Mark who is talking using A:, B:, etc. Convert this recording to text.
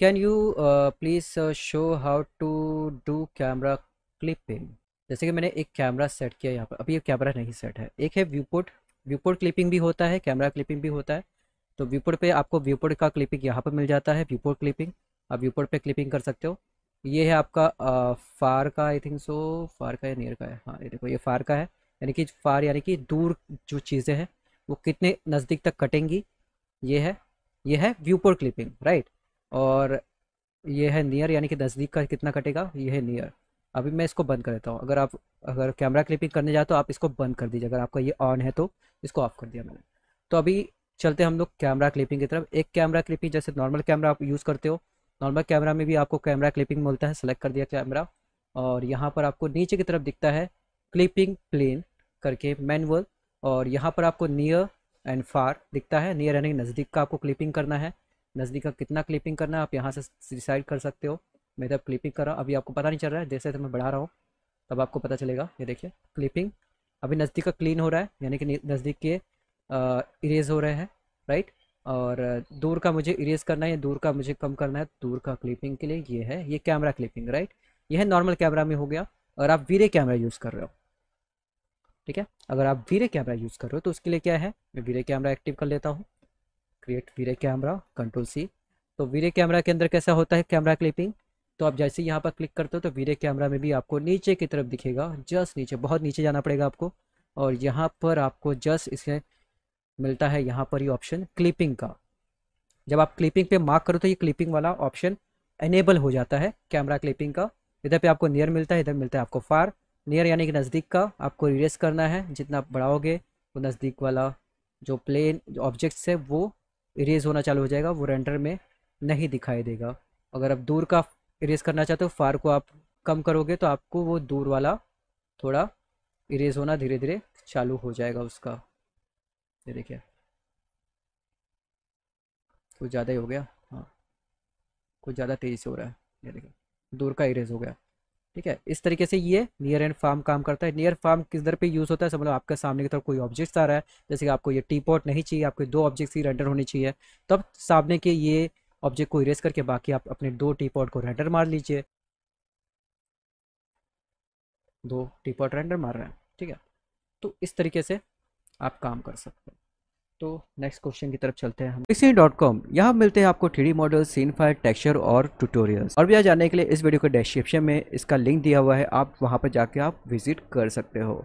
A: can you uh, please uh, show how to do camera clipping जैसे कि मैंने एक कैमरा सेट किया यहाँ पर अभी ये कैमरा नहीं सेट है एक है व्यूपोर्ट व्यूपोर्ट क्लिपिंग भी होता है कैमरा क्लिपिंग भी होता है तो व्यूपोर्ट पे आपको व्यूपोर्ट का क्लिपिंग यहाँ पर मिल जाता है व्यूपोर्ट क्लिपिंग आप व्यूपोर्ट पे क्लिपिंग कर सकते हो ये है आपका आ, uh, फार का आई थिंक सो फार का या नियर का है हाँ ये देखो ये फार का है यानी कि फार यानी कि दूर जो चीज़ें हैं वो कितने नज़दीक तक कटेंगी ये है ये है व्यूपोर्ट क्लिपिंग राइट और ये है नियर यानी कि नज़दीक का कितना कटेगा ये है नियर अभी मैं इसको बंद कर देता हूँ अगर आप अगर कैमरा क्लिपिंग करने जाए तो आप इसको बंद कर दीजिए अगर आपका ये ऑन है तो इसको ऑफ कर दिया मैंने तो अभी चलते हम लोग कैमरा क्लिपिंग की तरफ एक कैमरा क्लिपिंग जैसे नॉर्मल कैमरा आप यूज़ करते हो नॉर्मल कैमरा में भी आपको कैमरा क्लिपिंग मिलता है सेलेक्ट कर दिया कैमरा और यहाँ पर आपको नीचे की तरफ दिखता है क्लिपिंग प्लेन करके मैनुअल और यहाँ पर आपको नियर एंड फार दिखता है नियर यानी नज़दीक का आपको क्लिपिंग करना है नज़दीक का कितना क्लिपिंग करना है आप यहाँ से डिसाइड कर सकते हो मैं जब तो क्लिपिंग कर रहा हूँ अभी आपको पता नहीं चल रहा है जैसे जैसे मैं बढ़ा रहा हूँ तब आपको पता चलेगा ये देखिए क्लिपिंग अभी नज़दीक का क्लीन हो रहा है यानी कि नज़दीक के इरेज हो रहे हैं राइट और दूर का मुझे इरेज करना है या दूर का मुझे कम करना है दूर का क्लिपिंग के लिए ये है ये कैमरा क्लिपिंग राइट ये है नॉर्मल कैमरा में हो गया और आप वीरे कैमरा यूज़ कर रहे हो ठीक है अगर आप वीरे कैमरा यूज़ कर रहे हो तो उसके लिए क्या है मैं वीरे कैमरा एक्टिव कर लेता हूँ क्रिएट वीरे कैमरा कंट्रोल सी तो वीरे कैमरा के अंदर कैसा होता है कैमरा क्लिपिंग तो आप जैसे यहाँ पर क्लिक करते हो तो वीरे कैमरा में भी आपको नीचे की तरफ दिखेगा जस्ट नीचे बहुत नीचे जाना पड़ेगा आपको और यहाँ पर आपको जस्ट इसे मिलता है यहाँ पर ये यह ऑप्शन क्लिपिंग का जब आप क्लिपिंग पे मार्क करो तो ये क्लिपिंग वाला ऑप्शन एनेबल हो जाता है कैमरा क्लिपिंग का इधर पे आपको नियर मिलता है इधर मिलता है आपको फार नियर यानी कि नज़दीक का आपको रिरेस करना है जितना आप बढ़ाओगे वो नज़दीक वाला जो प्लेन ऑब्जेक्ट्स है वो इरेज होना चालू हो जाएगा वो रेंडर में नहीं दिखाई देगा अगर आप दूर का इरेज करना चाहते हो फार को आप कम करोगे तो आपको वो दूर वाला थोड़ा इरेज होना धीरे धीरे चालू हो जाएगा उसका ये देखिए कुछ ज़्यादा ही हो गया हाँ कुछ ज़्यादा तेज़ी से हो रहा है ये देखिए दूर का इरेज हो गया ठीक है इस तरीके से ये नियर एंड फार्म काम करता है नियर फार्म किस दर पे यूज़ होता है समझ लो आपके सामने की तरफ कोई ऑब्जेक्ट्स आ रहा है जैसे कि आपको ये टी पॉट नहीं चाहिए आपको दो ऑब्जेक्ट्स ही रेंडर होने चाहिए तब सामने के ये ऑब्जेक्ट को इरेज करके बाकी आप अपने दो टी पॉट को रेंडर मार लीजिए दो टी पॉट रेंडर मार रहे हैं ठीक है तो इस तरीके से आप काम कर सकते हैं तो नेक्स्ट क्वेश्चन की तरफ चलते हैं हम इसी डॉट कॉम यहाँ मिलते हैं आपको three model scene fire texture और ट्यूटोरियल्स और भी जानने के लिए इस वीडियो के डिस्क्रिप्शन में इसका लिंक दिया हुआ है आप वहाँ पर जाके आप विजिट कर सकते हो